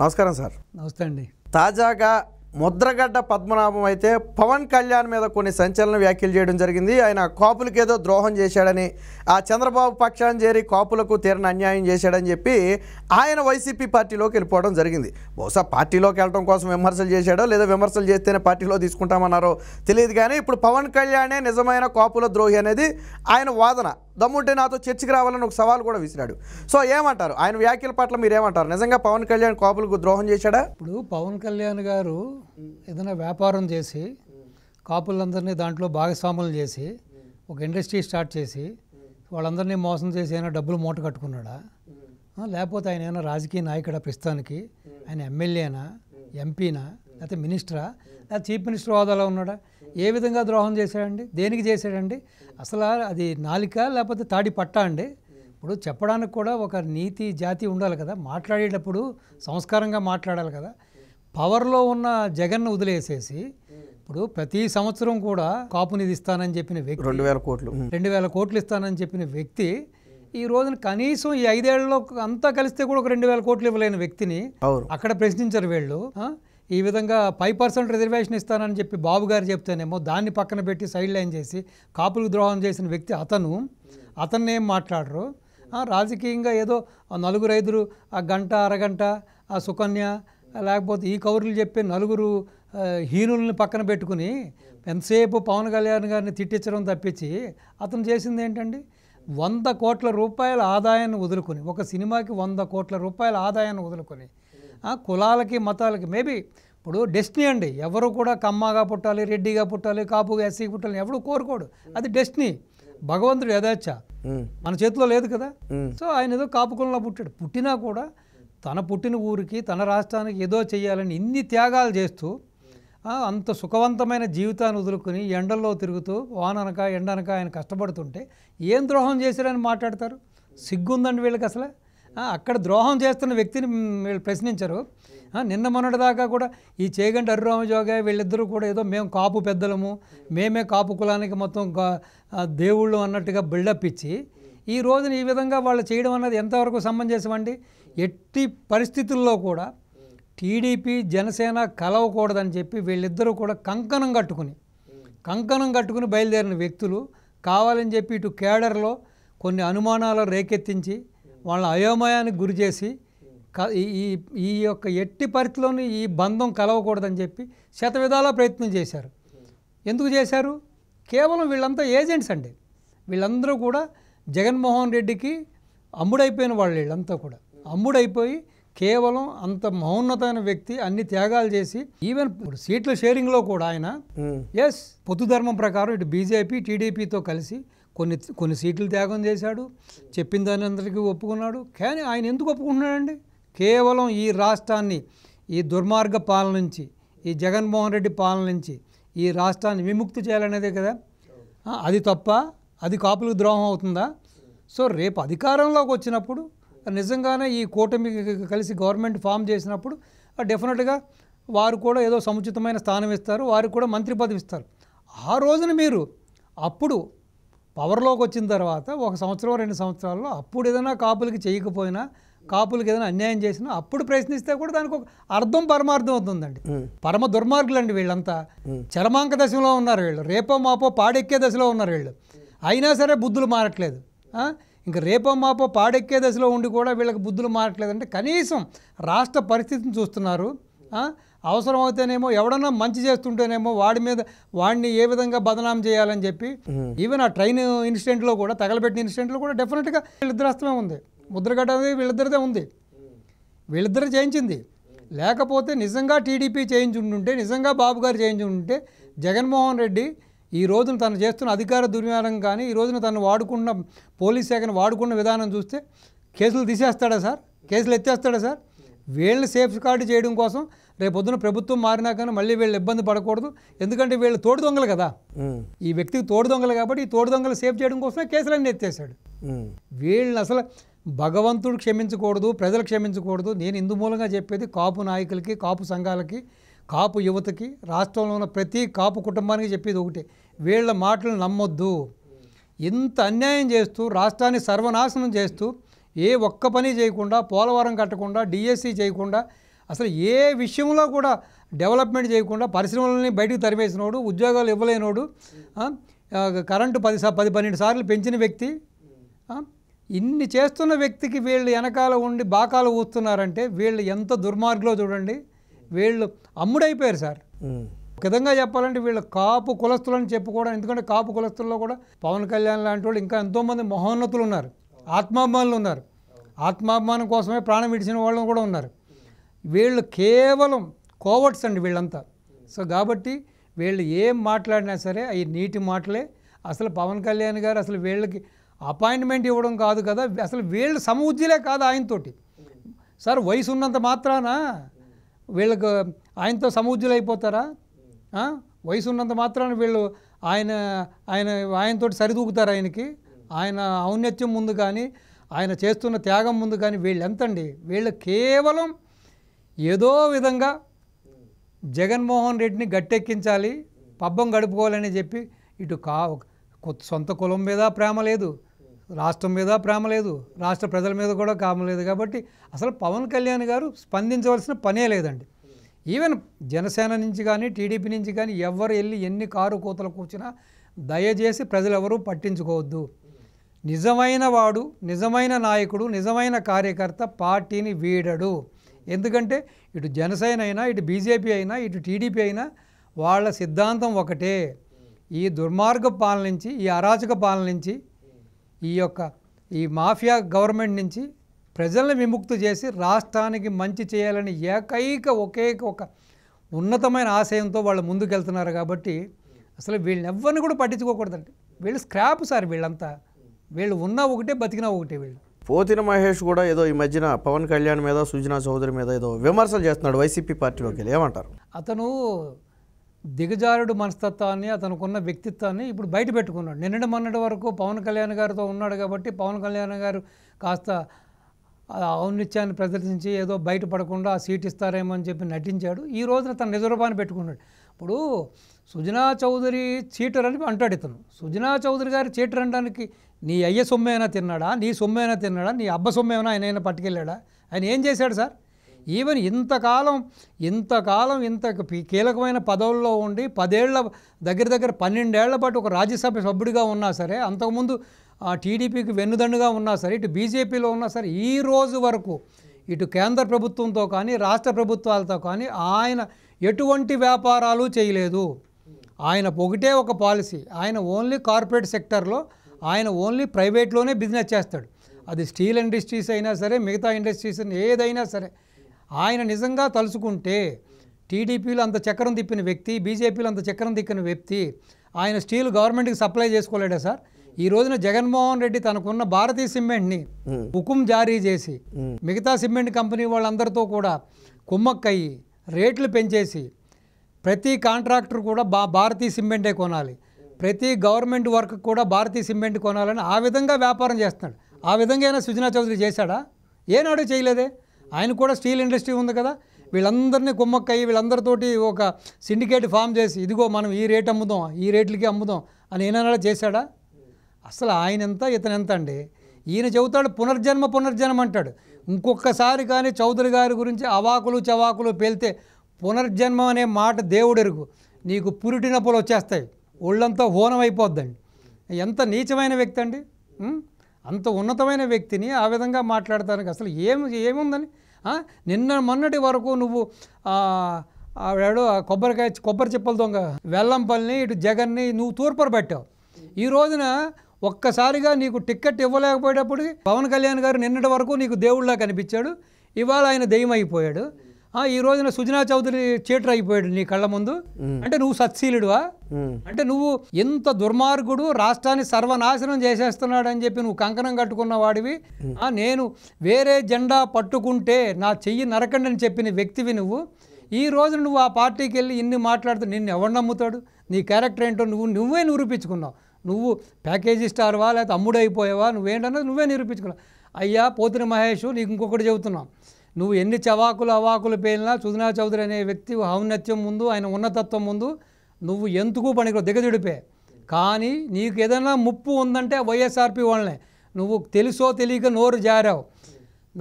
నమస్కారం సార్ నమస్తే అండి తాజాగా ముద్రగడ్డ పద్మనాభం అయితే పవన్ కళ్యాణ్ మీద కొన్ని సంచలన వ్యాఖ్యలు చేయడం జరిగింది ఆయన కాపులకేదో ద్రోహం చేశాడని ఆ చంద్రబాబు పక్షాన్ని చేరి కాపులకు తీరని అన్యాయం చేశాడని చెప్పి ఆయన వైసీపీ పార్టీలోకి వెళ్ళిపోవడం జరిగింది బహుశా పార్టీలోకి వెళ్ళడం కోసం విమర్శలు చేశాడో లేదా విమర్శలు చేస్తేనే పార్టీలో తీసుకుంటామన్నారో తెలియదు కానీ ఇప్పుడు పవన్ కళ్యాణే నిజమైన కాపుల ద్రోహి అనేది ఆయన వాదన దమ్ముంటే నాతో చర్చికి రావాలని ఒక సవాల్ కూడా విసిరాడు సో ఏమంటారు ఆయన వ్యాఖ్యల పట్ల మీరు ఏమంటారు నిజంగా పవన్ కళ్యాణ్ కాపులకు ద్రోహం చేశాడా ఇప్పుడు పవన్ కళ్యాణ్ గారు ఏదైనా వ్యాపారం చేసి కాపులందరినీ దాంట్లో భాగస్వాములు చేసి ఒక ఇండస్ట్రీ స్టార్ట్ చేసి వాళ్ళందరినీ మోసం చేసి అయినా డబ్బులు మూట కట్టుకున్నాడా లేకపోతే ఆయన ఏమైనా రాజకీయ నాయకుడా ప్రస్తుతానికి ఆయన ఎమ్మెల్యేనా ఎంపీనా లేకపోతే మినిస్టరా లేకపోతే చీఫ్ మినిస్టర్ హోదాలో ఉన్నాడా ఏ విధంగా ద్రోహం చేశాడండి దేనికి చేశాడండి అసలు అది నాలిక లేకపోతే తాడి పట్ట అండి ఇప్పుడు చెప్పడానికి కూడా ఒక నీతి జాతి ఉండాలి కదా మాట్లాడేటప్పుడు సంస్కారంగా మాట్లాడాలి కదా పవర్లో ఉన్న జగన్ను వదిలేసేసి ఇప్పుడు ప్రతి సంవత్సరం కూడా కాపు నిధి ఇస్తానని చెప్పిన వ్యక్తి రెండు వేల కోట్లు రెండు వేల కోట్లు ఇస్తానని చెప్పిన వ్యక్తి ఈ రోజున కనీసం ఈ ఐదేళ్లలో అంతా కలిస్తే కూడా ఒక రెండు వేల కోట్లు ఇవ్వలేని వ్యక్తిని అక్కడ ప్రశ్నించారు వీళ్ళు ఈ విధంగా ఫైవ్ పర్సెంట్ రిజర్వేషన్ ఇస్తానని చెప్పి బాబుగారు చెప్తేనేమో దాన్ని పక్కన పెట్టి సైడ్ లైన్ చేసి కాపులకు ద్రోహం చేసిన వ్యక్తి అతను అతన్ని ఏం మాట్లాడరు రాజకీయంగా ఏదో నలుగురు ఐదురు ఆ గంట అరగంట ఆ సుకన్య లేకపోతే ఈ కౌరులు చెప్పి నలుగురు హీనుల్ని పక్కన పెట్టుకుని ఎంతసేపు పవన్ కళ్యాణ్ గారిని తిట్టించడం తప్పించి అతను చేసింది ఏంటండి వంద కోట్ల రూపాయల ఆదాయాన్ని వదులుకొని ఒక సినిమాకి వంద కోట్ల రూపాయల ఆదాయాన్ని వదులుకొని కులాలకి మతాలకి మేబీ ఇప్పుడు డెస్టినీ అండి ఎవరు కూడా కమ్మాగా పుట్టాలి రెడ్డిగా పుట్టాలి కాపుగా ఎస్సీ పుట్టాలి ఎవడు కోరుకోడు అది డెస్టినీ భగవంతుడు యథేచ్ఛ మన చేతిలో లేదు కదా సో ఆయన ఏదో కాపుకులంలో పుట్టాడు పుట్టినా కూడా తన పుట్టిన ఊరికి తన రాష్ట్రానికి ఏదో చేయాలని ఇన్ని త్యాగాలు చేస్తూ అంత సుఖవంతమైన జీవితాన్ని వదులుకుని ఎండల్లో తిరుగుతూ వాననక ఎండనక ఆయన కష్టపడుతుంటే ఏం ద్రోహం చేశారని మాట్లాడతారు సిగ్గుందండి వీళ్ళకి అసలే అక్కడ ద్రోహం చేస్తున్న వ్యక్తిని వీళ్ళు ప్రశ్నించరు నిన్న మొన్నటిదాకా కూడా ఈ చేయగండి అరురామజోగా వీళ్ళిద్దరూ కూడా ఏదో మేము కాపు పెద్దలము మేమే కాపు కులానికి మొత్తం దేవుళ్ళు అన్నట్టుగా బిల్డప్ ఇచ్చి ఈ రోజున ఈ విధంగా వాళ్ళు చేయడం అన్నది ఎంతవరకు సమంజసమండి ఎట్టి పరిస్థితుల్లో కూడా టీడీపీ జనసేన కలవకూడదని చెప్పి వీళ్ళిద్దరూ కూడా కంకణం కట్టుకుని కంకణం కట్టుకుని బయలుదేరిన వ్యక్తులు కావాలని చెప్పి ఇటు కేడర్లో కొన్ని అనుమానాలు రేకెత్తించి వాళ్ళని అయోమయానికి గురి చేసి ఈ ఈ యొక్క ఎట్టి పరిధిలోని ఈ బంధం కలవకూడదని చెప్పి శత విధాలా ప్రయత్నం చేశారు ఎందుకు చేశారు కేవలం వీళ్ళంతా ఏజెంట్స్ అండి వీళ్ళందరూ కూడా జగన్మోహన్ రెడ్డికి అమ్ముడైపోయిన వాళ్ళు వీళ్ళంతా కూడా అమ్ముడైపోయి కేవలం అంత మహోన్నతమైన వ్యక్తి అన్ని త్యాగాలు చేసి ఈవెన్ ఇప్పుడు సీట్ల షేరింగ్లో కూడా ఆయన ఎస్ పొత్తు ధర్మం ప్రకారం ఇటు బీజేపీ టీడీపీతో కలిసి కొన్ని కొన్ని సీట్లు త్యాగం చేశాడు చెప్పిన దాని అందరికీ ఒప్పుకున్నాడు కానీ ఆయన ఎందుకు ఒప్పుకున్నాడండి కేవలం ఈ రాష్ట్రాన్ని ఈ దుర్మార్గ పాలన నుంచి ఈ జగన్మోహన్ రెడ్డి పాలన నుంచి ఈ రాష్ట్రాన్ని విముక్తి చేయాలనేదే కదా అది తప్ప అది కాపులకు ద్రోహం అవుతుందా సో రేపు అధికారంలోకి వచ్చినప్పుడు నిజంగానే ఈ కూటమి కలిసి గవర్నమెంట్ ఫామ్ చేసినప్పుడు డెఫినెట్గా వారు కూడా ఏదో సముచితమైన స్థానం ఇస్తారు వారికి కూడా మంత్రి పదవి ఇస్తారు ఆ రోజున మీరు అప్పుడు పవర్లోకి వచ్చిన తర్వాత ఒక సంవత్సరం రెండు సంవత్సరాల్లో అప్పుడు ఏదైనా కాపులకి చేయకపోయినా కాపులకి ఏదైనా అన్యాయం చేసినా అప్పుడు ప్రశ్నిస్తే కూడా దానికి ఒక అర్థం పరమార్థం అవుతుందండి పరమ దుర్మార్గులు అండి వీళ్ళంతా చరమాంక దశలో ఉన్నారు వీళ్ళు రేపో మాపో పాడెక్కే దశలో ఉన్నారు వీళ్ళు అయినా సరే బుద్ధులు మారట్లేదు ఇంకా రేపో మాపో పాడెక్కే దశలో ఉండి కూడా వీళ్ళకి బుద్ధులు అంటే కనీసం రాష్ట్ర పరిస్థితిని చూస్తున్నారు అవసరమైతేనేమో ఎవడన్నా మంచి చేస్తుంటేనేమో వాడి మీద వాడిని ఏ విధంగా బదనాం చేయాలని చెప్పి ఈవెన్ ఆ ట్రైన్ ఇన్సిడెంట్లో కూడా తగలబెట్టిన ఇన్సిడెంట్లో కూడా డెఫినెట్గా వీళ్ళిద్దరస్తమే ఉంది ముద్రగడ్డ అనేది వీళ్ళిద్దరిదే ఉంది వీళ్ళిద్దరు చేయించింది లేకపోతే నిజంగా టీడీపీ చేయించుంటుంటే నిజంగా బాబు గారు చేయించుంటే జగన్మోహన్ రెడ్డి ఈ రోజున తను చేస్తున్న అధికార దుర్వినియోగం కానీ ఈ రోజున తను వాడుకున్న పోలీస్ శాఖను వాడుకున్న విధానం చూస్తే కేసులు తీసేస్తాడా సార్ కేసులు ఎత్తేస్తాడా సార్ వీళ్ళని సేఫ్ గార్డ్ చేయడం కోసం రేపొద్దున ప్రభుత్వం మారినా కానీ మళ్ళీ వీళ్ళు ఇబ్బంది పడకూడదు ఎందుకంటే వీళ్ళు తోడు దొంగలు కదా ఈ వ్యక్తికి తోడు దొంగలు కాబట్టి ఈ తోడు దొంగలు సేఫ్ చేయడం కోసమే కేసులన్నీ ఎత్తేసాడు వీళ్ళని అసలు భగవంతుడు క్షమించకూడదు ప్రజలు క్షమించకూడదు నేను ఇందు మూలంగా చెప్పేది కాపు నాయకులకి కాపు సంఘాలకి కాపు యువతకి రాష్ట్రంలో ఉన్న ప్రతి కాపు కుటుంబానికి చెప్పేది ఒకటి వీళ్ళ మాటలు నమ్మొద్దు ఇంత అన్యాయం చేస్తూ రాష్ట్రాన్ని సర్వనాశనం చేస్తూ ఏ ఒక్క పని చేయకుండా పోలవరం కట్టకుండా డిఎస్సి చేయకుండా అసలు ఏ విషయంలో కూడా డెవలప్మెంట్ చేయకుండా పరిశ్రమలని బయటకు తరిమేసినోడు ఉద్యోగాలు ఇవ్వలేనోడు కరెంటు పది పది పన్నెండు సార్లు పెంచిన వ్యక్తి ఇన్ని చేస్తున్న వ్యక్తికి వీళ్ళు వెనకాల ఉండి బాకాలు ఊస్తున్నారంటే వీళ్ళు ఎంత దుర్మార్గంలో చూడండి వీళ్ళు అమ్ముడైపోయారు సార్ ఒక విధంగా చెప్పాలంటే వీళ్ళు కాపు కులస్తులని చెప్పుకోవడం ఎందుకంటే కాపు కులస్తుల్లో కూడా పవన్ కళ్యాణ్ లాంటి వాళ్ళు ఇంకా ఎంతోమంది మహోన్నతులు ఉన్నారు ఆత్మాభిమానులు ఉన్నారు ఆత్మాభిమానం కోసమే ప్రాణం విడిచిన వాళ్ళు కూడా ఉన్నారు వీళ్ళు కేవలం కోవర్ట్స్ అండి వీళ్ళంతా సో కాబట్టి వీళ్ళు ఏం మాట్లాడినా సరే అవి నీటి మాటలే అసలు పవన్ కళ్యాణ్ గారు అసలు వీళ్ళకి అపాయింట్మెంట్ ఇవ్వడం కాదు కదా అసలు వీళ్ళు సమవుజ్జులే కాదు ఆయనతోటి సార్ వయసు ఉన్నంత మాత్రాన వీళ్ళకు ఆయనతో సమవుజ్జులు అయిపోతారా వయసు ఉన్నంత మాత్రాన వీళ్ళు ఆయన ఆయన ఆయనతోటి సరిదూకుతారు ఆయనకి ఆయన ఔన్నత్యం ముందు కానీ ఆయన చేస్తున్న త్యాగం ముందు కానీ వీళ్ళు ఎంతండి వీళ్ళు కేవలం ఏదో విధంగా జగన్మోహన్ రెడ్డిని గట్టెక్కించాలి పబ్బం గడుపుకోవాలని చెప్పి ఇటు కా సొంత కులం మీద ప్రేమ లేదు రాష్ట్రం మీద ప్రేమ లేదు రాష్ట్ర ప్రజల మీద కూడా కామ లేదు కాబట్టి అసలు పవన్ కళ్యాణ్ గారు స్పందించవలసిన పనే లేదండి ఈవెన్ జనసేన నుంచి కానీ టీడీపీ నుంచి కానీ ఎవరు వెళ్ళి ఎన్ని కారు కూతలు కూర్చున్నా దయచేసి ప్రజలు ఎవరూ పట్టించుకోవద్దు నిజమైన వాడు నిజమైన నాయకుడు నిజమైన కార్యకర్త పార్టీని వీడడు ఎందుకంటే ఇటు జనసేన అయినా ఇటు బీజేపీ అయినా ఇటు టీడీపీ అయినా వాళ్ళ సిద్ధాంతం ఒకటే ఈ దుర్మార్గ పాలన నుంచి ఈ అరాచక పాలన నుంచి ఈ యొక్క ఈ మాఫియా గవర్నమెంట్ నుంచి ప్రజల్ని విముక్తి చేసి రాష్ట్రానికి మంచి చేయాలని ఏకైక ఒకే ఒక ఉన్నతమైన ఆశయంతో వాళ్ళు ముందుకెళ్తున్నారు కాబట్టి అసలు వీళ్ళని ఎవరిని కూడా పట్టించుకోకూడదండి వీళ్ళు స్క్రాప్ సార్ వీళ్ళంతా వీళ్ళు ఉన్నా ఒకటే బతికినా ఒకటే వీళ్ళు పోతిన మహేష్ కూడా ఏదో ఈ మధ్యన పవన్ కళ్యాణ్ మీద సుజనా చౌదరి మీద ఏదో విమర్శలు చేస్తున్నాడు వైసీపీ పార్టీలోకి వెళ్ళి ఏమంటారు అతను దిగజారుడు మనస్తత్వాన్ని అతనుకున్న వ్యక్తిత్వాన్ని ఇప్పుడు బయట పెట్టుకున్నాడు నిన్నటి మొన్నటి వరకు పవన్ కళ్యాణ్ గారితో ఉన్నాడు కాబట్టి పవన్ కళ్యాణ్ గారు కాస్త ఔన్నిత్యాన్ని ప్రదర్శించి ఏదో బయటపడకుండా ఆ సీట్ ఇస్తారేమో అని చెప్పి నటించాడు ఈ రోజున తన నిజరూపాన్ని పెట్టుకున్నాడు ఇప్పుడు సుజనా చౌదరి చీటర్ అని అంటాడు ఇతను సుజనా చౌదరి గారి చీటర్ అనడానికి నీ అయ్య అయినా తిన్నాడా నీ అయినా తిన్నాడా నీ అబ్బ అయినా ఆయన అయినా పట్టుకెళ్ళాడా ఆయన ఏం చేశాడు సార్ ఈవెన్ ఇంతకాలం ఇంతకాలం ఇంత కీలకమైన పదవుల్లో ఉండి పదేళ్ల దగ్గర దగ్గర పన్నెండేళ్ల పాటు ఒక రాజ్యసభ సభ్యుడిగా ఉన్నా సరే అంతకుముందు టీడీపీకి వెన్నుదండుగా ఉన్నా సరే ఇటు బీజేపీలో ఉన్నా సరే ఈ రోజు వరకు ఇటు కేంద్ర ప్రభుత్వంతో కానీ రాష్ట్ర ప్రభుత్వాలతో కానీ ఆయన ఎటువంటి వ్యాపారాలు చేయలేదు ఆయన ఒకటే ఒక పాలసీ ఆయన ఓన్లీ కార్పొరేట్ సెక్టర్లో ఆయన ఓన్లీ ప్రైవేట్లోనే బిజినెస్ చేస్తాడు అది స్టీల్ ఇండస్ట్రీస్ అయినా సరే మిగతా ఇండస్ట్రీస్ ఏదైనా సరే ఆయన నిజంగా తలుచుకుంటే టీడీపీలో అంత చక్రం తిప్పిన వ్యక్తి బీజేపీలో అంత చక్రం తిక్కిన వ్యక్తి ఆయన స్టీల్ గవర్నమెంట్కి సప్లై చేసుకోలేడా సార్ ఈ రోజున జగన్మోహన్ రెడ్డి తనకున్న భారతీయ సిమెంట్ని హుకుం జారీ చేసి మిగతా సిమెంట్ కంపెనీ వాళ్ళందరితో కూడా కుమ్మక్కయ్యి రేట్లు పెంచేసి ప్రతి కాంట్రాక్టర్ కూడా బా భారతీయ సిమెంటే కొనాలి ప్రతి గవర్నమెంట్ వర్క్ కూడా భారతీయ సిమెంట్ కొనాలని ఆ విధంగా వ్యాపారం చేస్తున్నాడు ఆ విధంగా అయినా సుజనా చౌదరి చేశాడా ఏనాడు చేయలేదే ఆయన కూడా స్టీల్ ఇండస్ట్రీ ఉంది కదా వీళ్ళందరినీ కుమ్మక్కయ్యి వీళ్ళందరితోటి ఒక సిండికేట్ ఫామ్ చేసి ఇదిగో మనం ఈ రేట్ అమ్ముదాం ఈ రేట్లకి అమ్ముదాం అని ఏనాడు చేశాడా అసలు ఆయన ఎంత ఇతను ఎంత అండి ఈయన చెబుతాడు పునర్జన్మ పునర్జన్మ అంటాడు ఇంకొకసారి కానీ చౌదరి గారి గురించి అవాకులు చవాకులు పేలితే పునర్జన్మ అనే మాట దేవుడెరుగు నీకు పురిటి నొప్పులు వచ్చేస్తాయి ఒళ్ళంతా హోనం అయిపోద్దండి ఎంత నీచమైన వ్యక్తి అండి అంత ఉన్నతమైన వ్యక్తిని ఆ విధంగా మాట్లాడతానికి అసలు ఏమి ఏముందని నిన్న మొన్నటి వరకు నువ్వు ఆవిడ కొబ్బరికాయ కొబ్బరి చెప్పలు దొంగ వెల్లంపల్లిని ఇటు జగన్ని నువ్వు తూర్పర పెట్టావు ఈ రోజున ఒక్కసారిగా నీకు టిక్కెట్ ఇవ్వలేకపోయేటప్పుడు పవన్ కళ్యాణ్ గారు నిన్నటి వరకు నీకు దేవుళ్ళ కనిపించాడు ఇవాళ ఆయన దయ్యం అయిపోయాడు ఈ రోజున సుజనా చౌదరి చీటర్ అయిపోయాడు నీ కళ్ళ ముందు అంటే నువ్వు సత్శీలుడువా అంటే నువ్వు ఎంత దుర్మార్గుడు రాష్ట్రాన్ని సర్వనాశనం చేసేస్తున్నాడు అని చెప్పి నువ్వు కంకణం కట్టుకున్న వాడివి నేను వేరే జెండా పట్టుకుంటే నా చెయ్యి నరకండి అని చెప్పిన వ్యక్తివి నువ్వు ఈ రోజు నువ్వు ఆ పార్టీకి వెళ్ళి ఇన్ని మాట్లాడుతూ నిన్ను ఎవరు నమ్ముతాడు నీ క్యారెక్టర్ ఏంటో నువ్వు నువ్వే నిరూపించుకున్నావు నువ్వు ప్యాకేజీ స్టార్వా లేకపోతే అమ్ముడైపోయావా నువ్వేంటన్నా నువ్వే నిరూపించుకున్నావు అయ్యా పోతిన మహేష్ నీకు ఇంకొకటి చెబుతున్నావు నువ్వు ఎన్ని చవాకులు అవాకులు పేలినా సుజనా చౌదరి అనే వ్యక్తి ఔన్నత్యం ముందు ఆయన ఉన్నతత్వం ముందు నువ్వు ఎందుకు పనికి దిగదిడిపే కానీ నీకు ఏదైనా ముప్పు ఉందంటే వైఎస్ఆర్పి వాళ్ళనే నువ్వు తెలుసో తెలియక నోరు జారావు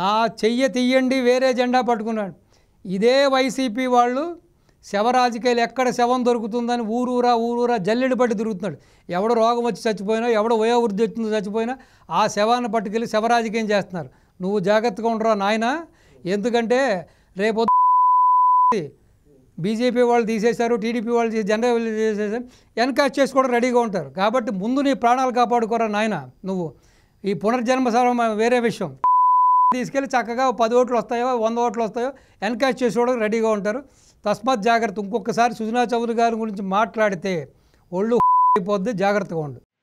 నా చెయ్య తీయండి వేరే జెండా పట్టుకున్నాడు ఇదే వైసీపీ వాళ్ళు శవరాజకీయాలు ఎక్కడ శవం దొరుకుతుందని ఊరూరా ఊరూరా జల్లెడు పట్టి తిరుగుతున్నాడు ఎవడో రోగం వచ్చి చచ్చిపోయినా ఎవడో వయోవృద్ధి వచ్చిందో చచ్చిపోయినా ఆ శవాన్ని పట్టుకెళ్ళి శవరాజకీయం చేస్తున్నారు నువ్వు జాగ్రత్తగా ఉండరా నాయనా ఎందుకంటే రేపు బీజేపీ వాళ్ళు తీసేశారు టీడీపీ వాళ్ళు జనరల్ వాళ్ళు తీసేశారు ఎన్కాచ్ చేసుకోవడం రెడీగా ఉంటారు కాబట్టి ముందు నీ ప్రాణాలు కాపాడుకోరా నాయన నువ్వు ఈ పునర్జన్మ వేరే విషయం తీసుకెళ్ళి చక్కగా పది ఓట్లు వస్తాయో వంద ఓట్లు వస్తాయో ఎన్కాచ్ చేసుకోవడం రెడీగా ఉంటారు తస్మాత్ జాగ్రత్త ఇంకొకసారి సుజనా చౌదరి గారి గురించి మాట్లాడితే ఒళ్ళు అయిపోద్ది జాగ్రత్తగా ఉండు